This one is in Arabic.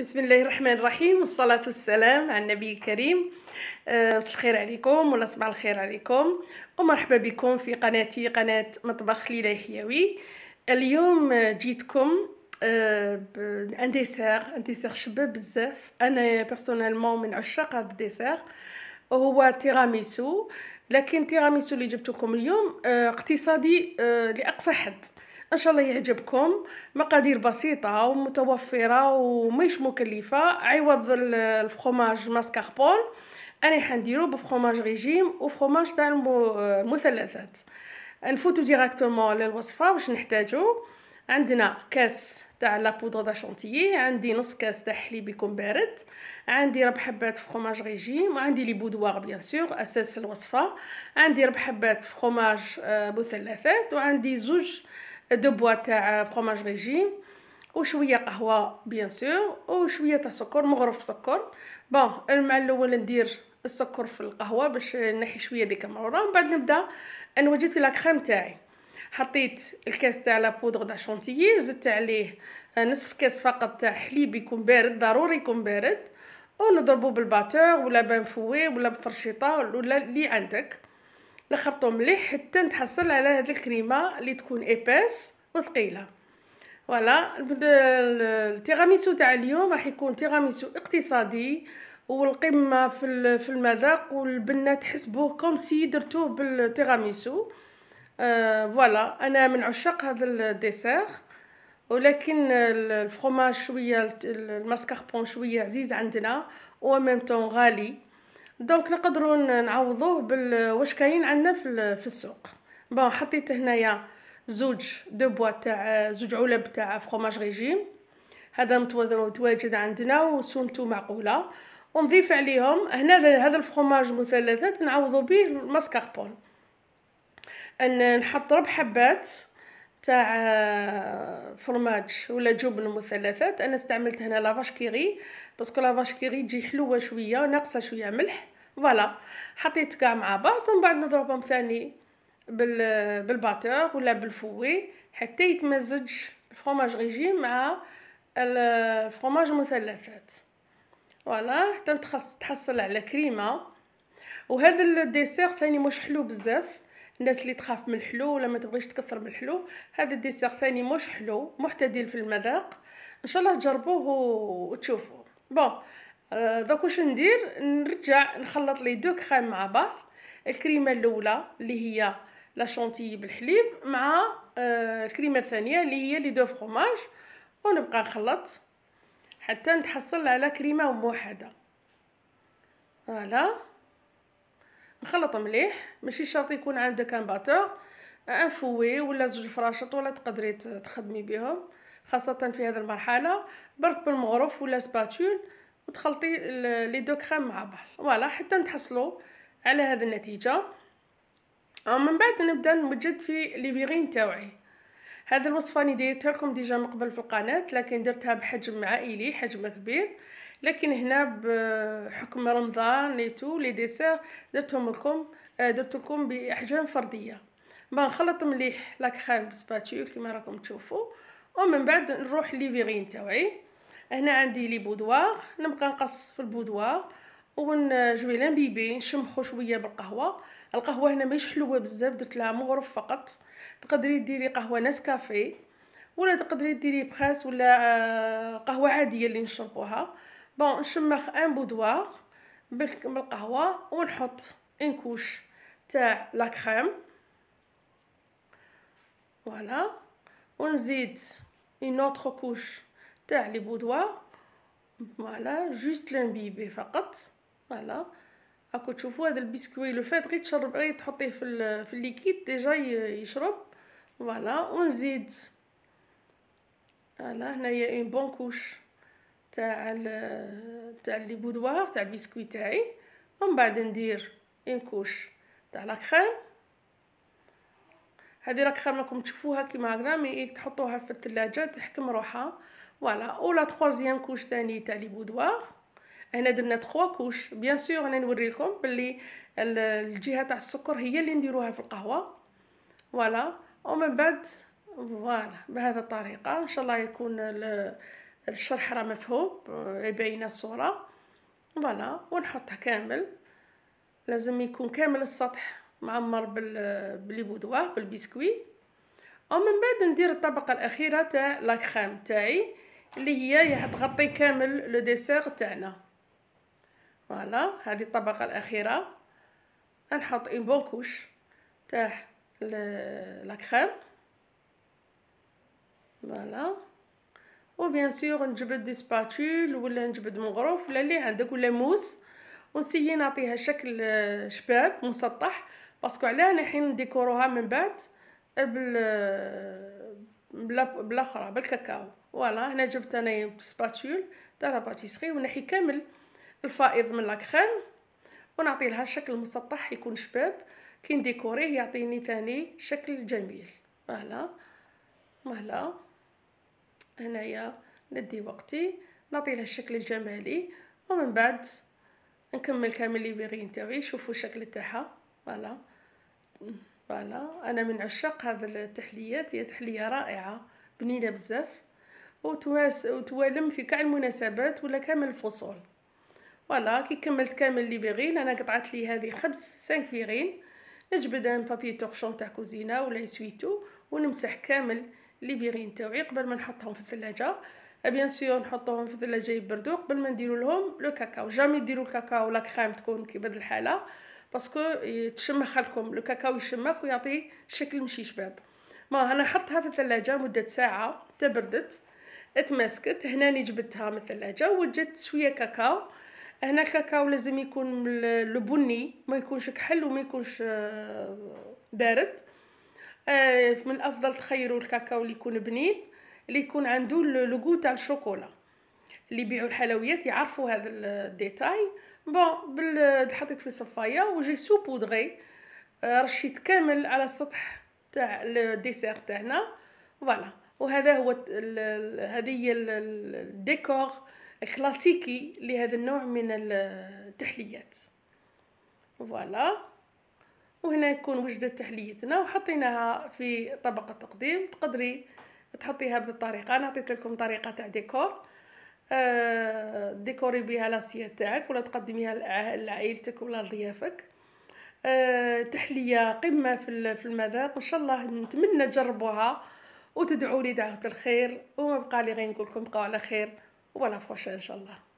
بسم الله الرحمن الرحيم والصلاة والسلام على النبي الكريم مساء الخير عليكم ولا صباح الخير عليكم ومرحبا بكم في قناتي قناة مطبخ ليلى يحيوي اليوم جيتكم بان ديسير عن ديسير شباب بزاف انا بيرسونيلمون من عشاق هذا الديسير هو تيراميسو لكن تيراميسو اللي جبتكم اليوم اقتصادي لاقصى حد ان شاء الله يعجبكم مقادير بسيطه ومتوفره ومش مكلفه عوض الفخوماج ماسكاربون انا حنديرو بفخوماج ريجيم وفخوماج تاع المثلثات نفوتو ديراكتومون للوصفه واش نحتاجو عندنا كاس تاع لا بودره داشونتيي عندي نص كاس تاع حليب يكون بارد عندي ربع حبات فخوماج ريجيم وعندي لي بودوار بيان سور اساس الوصفه عندي ربع حبات فخوماج آه، مثلثات وعندي زوج دو بوا تاع فرماج ريجيم وشويه قهوه بيان سور وشويه تاع سكر مغرف سكر بون مع الاول ندير السكر في القهوه باش نحي شويه ديك المروره من بعد نبدا نوجد في لا كريم تاعي حطيت الكاس تاع لا بودغ دا شونتيي زدت عليه نصف كاس فقط تاع حليب يكون بارد ضروري يكون بارد ونضربو بالباتور ولا بان فوي ولا بفرشيطه ولا اللي عندك نخلطو مليح حتى نتحصل على هاد الكريمه اللي تكون ايباس وثقيله فوالا التيراميسو تاع اليوم راح يكون تيراميسو اقتصادي والقمه في في المذاق والبنه تحسبوه كوم سي درتوه بالتيراميسو آه انا من عشاق هذا الديسير ولكن الفرماج شويه الماسكاربون شويه عزيز عندنا وميم طون غالي دونك نقدروا نعوضوه بالواش كاين عندنا في في السوق بون حطيت هنايا زوج دو بوا تاع زوج علب تاع فخوماج ريجيم هذا متواجد عندنا وسمته معقوله ونضيف عليهم هنا هذا الفخوماج مثلثات نعوضو به الماسكاربون نحط ربع حبات تاع فرماج ولا جبن مثلثات انا استعملت هنا لافاش كيري باسكو لافاش كيري تجي حلوه شويه ناقصه شويه ملح فوالا حطيت كاع مع بعض ومن بعد نضربهم ثاني بال بالباتور ولا بالفوي حتى يتمزج الفرماج ريجي مع الفرماج مثلثات فوالا حتى تحصل على كريمه وهذا الديسير ثاني مش حلو بزاف الناس اللي تخاف من الحلو ولا ما تبغيش تكثر من الحلو هذا الديسير ثاني مش حلو محتدل في المذاق ان شاء الله تجربوه وتشوفوا بون آه، دوك واش ندير نرجع نخلط لي دو كريم مع بعض الكريمه الاولى اللي هي لا شونتيي بالحليب مع آه، الكريمه الثانيه اللي هي لي دو فرماج ونبقى نخلط حتى نتحصل على كريمه موحده فوالا نخلط مليح ماشي شرط يكون عندك ان باتور ان فوي ولا زوج فراشط ولا تقدري تخدمي بهم خاصه في هذه المرحله برك بالمغرف ولا سباتول وتخلطي لي دو كريم مع بعض فوالا حتى نتحصلوا على هذه النتيجه أه، من بعد نبدا نوجد في لي فيغين تاوعي هذا الوصفه راني ديرتها لكم ديجا من قبل في القناه لكن درتها بحجم عائلي حجم كبير لكن هنا بحكم رمضان نيتو لي ديسير درتهم لكم أه، درت لكم باحجام فرديه ما نخلط مليح لا كريم كيما كما راكم تشوفوا ومن بعد نروح لي فيغين تاوعي هنا عندي لي بودوار نبقى نقص في البودوار ونجوي لان بيبي نشمخو شويه بالقهوه القهوه هنا ماهيش حلوه بزاف درت لها مغرف فقط تقدري ديري قهوه نسكافيه ولا تقدري ديري بخاس ولا آه، قهوه عاديه اللي نشربوها بون نشمخ ان بودوار بالقهوه ونحط كوش تاع لا كريم فوالا ونزيد اون اوتر كوش تاع لي بودوار فوالا جوست لانبيبي فقط فوالا راكو تشوفوا هذا البسكوي لو فات غير تشرب غير تحطيه في في الليكيد ديجا يشرب فوالا ونزيد فوالا هنايا اون بون كوش تاع ال... تاع لي بودوار تاع البسكوي تاعي ومن بعد ندير اون كوش تاع لا كريم هذه راك كريم تشوفوها كيما هكذا مي إيه تحطوها في الثلاجه تحكم روحها فوالا ولا تخوازيام كوش ثاني تاع لي بودوار هنا درنا تخوا كوش بيان سور انا نوريكم باللي الجهه تاع السكر هي اللي نديروها في القهوه فوالا ومن بعد فوالا بهذه الطريقه ان شاء الله يكون الشرح راه مفهوم باينه الصوره فوالا ونحطها كامل لازم يكون كامل السطح معمر بلي بودوار بالبسكوي ومن بعد ندير الطبقه الاخيره تاع لاكريم تاعي اللي هي تغطي كامل لو ديسير تاعنا فوالا هذه الطبقه الاخيره نحط اون بون كوش تاع لا كريم فوالا و بيان سور نجبد دي سباتول ولا نجبد مغروف ولا اللي عندك ولا موس ونسيي نعطيها شكل شباب مسطح باسكو علاه حين ديكوروها من بعد بال بلا بالاخرى بالكاكاو فوالا هنا جبت انايا سباتول تاع لا باتيسري ونحي كامل الفائض من كريم ونعطي لها شكل مسطح يكون شباب كي نديكوريه يعطيني ثاني شكل جميل فوالا مهلا هنايا ندي وقتي نعطي لها الشكل الجمالي ومن بعد نكمل كامل لي فيغين تاعي شوفوا الشكل تاعها فوالا فوالا انا من عشاق هذه التحليات هي تحليه رائعه بنينه بزاف وتوالم في كاع المناسبات ولا كامل الفصول فوالا كي كملت كامل لي باغين انا قطعت لي هذه خبز 5 فيغين نجبد ان بابي توغشون تاع كوزينه ولا يسويتو ونمسح كامل لي فيغين تاوعي قبل ما نحطهم في الثلاجه بيان سيو نحطوهم في الثلاجه يبردو قبل ما نديرو لهم لو كاكاو جامي ديرو الكاكاو لا كريم تكون كي بهاد الحاله باسكو يتشمخ لكم لو كاكاو يشمخ ويعطي شكل مشي شباب ما انا حطها في الثلاجه مده ساعه تبردت تماسكت ني جبتها من الثلاجه وجدت شويه كاكاو هنا الكاكاو لازم يكون البني ما يكونش كحل وما يكونش آه، بارد آه، من الافضل تخيروا الكاكاو اللي يكون بنين اللي يكون عنده لوغو تاع الشوكولا اللي يبيعوا الحلويات يعرفوا هذا الديتاي بون بال حطيت في صفايه وجي سو بودغي آه، رشيت كامل على السطح تاع الديسير تاعنا فوالا وهذا هو هذه الديكور الكلاسيكي لهذا النوع من التحليات فوالا وهنا يكون وجدت تحليتنا وحطيناها في طبق التقديم تقدري تحطيها بهذه الطريقه انا عطيت لكم طريقه تاع ديكور آه، ديكوري بها لاسيه تاعك ولا تقدميها لعائلتك ولا لضيافك آه، تحليه قمه في المذاق ان شاء الله نتمنى تجربوها وتدعوا لي دعوة الخير وما بقى لي غير نقول لكم بقاو على خير ولا فوشا ان شاء الله